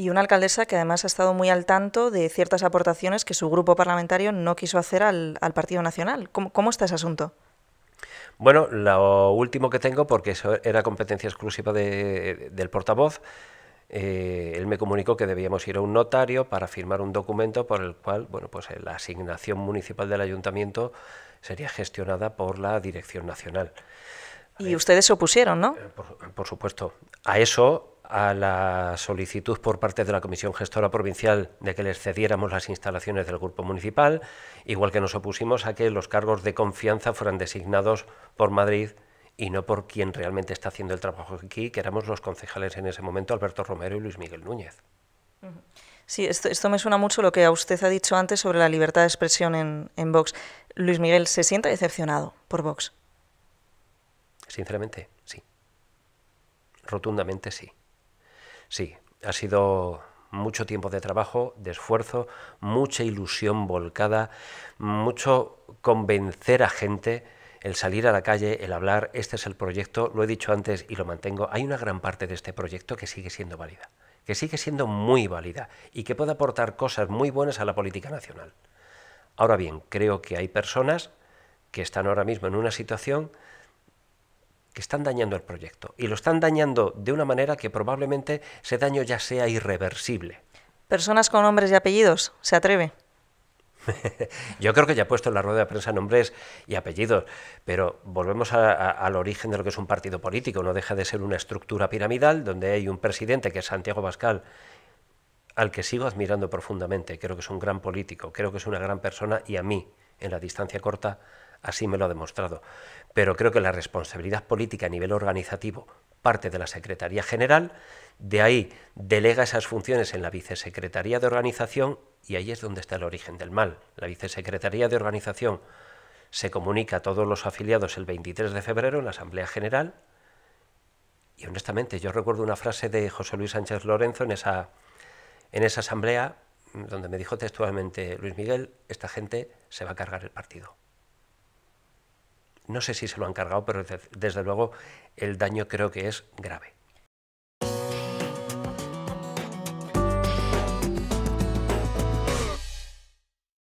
y una alcaldesa que además ha estado muy al tanto de ciertas aportaciones que su grupo parlamentario no quiso hacer al, Partido Nacional. ¿Cómo, está ese asunto? Bueno, lo último que tengo, porque eso era competencia exclusiva del portavoz, eh, él me comunicó que debíamos ir a un notario para firmar un documento por el cual, bueno, pues eh, la asignación municipal del ayuntamiento sería gestionada por la dirección nacional. Y eh, ustedes se opusieron, ¿no? por, supuesto. A eso a la solicitud por parte de la Comisión Gestora Provincial de que les cediéramos las instalaciones del Grupo Municipal, igual que nos opusimos a que los cargos de confianza fueran designados por Madrid y no por quien realmente está haciendo el trabajo aquí, que éramos los concejales en ese momento, Alberto Romero y Luis Miguel Núñez. Sí, esto, me suena mucho lo que usted ha dicho antes sobre la libertad de expresión en, en Vox. Luis Miguel, ¿se siente decepcionado por Vox? Sinceramente, sí. Rotundamente sí. Sí, ha sido mucho tiempo de trabajo, de esfuerzo, mucha ilusión volcada, mucho convencer a gente, el salir a la calle, el hablar, este es el proyecto, lo he dicho antes y lo mantengo, hay una gran parte de este proyecto que sigue siendo válida, que sigue siendo muy válida y que puede aportar cosas muy buenas a la política nacional. Ahora bien, creo que hay personas que están ahora mismo en una situación que están dañando el proyecto y lo están dañando de una manera que probablemente ese daño ya sea irreversible. Personas con nombres y apellidos, ¿se atreve? Yo creo que ya he puesto en la rueda de prensa nombres y apellidos, pero volvemos al origen de lo que es un partido político. No deja de ser una estructura piramidal donde hay un presidente que es Santiago Pascal, al que sigo admirando profundamente. Creo que es un gran político, creo que es una gran persona y a mí, en la distancia corta, así me lo ha demostrado. Pero creo que la responsabilidad política a nivel organizativo parte de la Secretaría General, de ahí delega esas funciones en la Vicesecretaría de Organización y ahí es donde está el origen del mal. La Vicesecretaría de Organización se comunica a todos los afiliados el 23 de febrero en la Asamblea General y honestamente yo recuerdo una frase de José Luis Sánchez Lorenzo en esa, en esa asamblea mm, donde me dijo textualmente, Luis Miguel, esta gente se va a cargar el partido. No sé si se lo han cargado, pero desde luego el daño creo que es grave.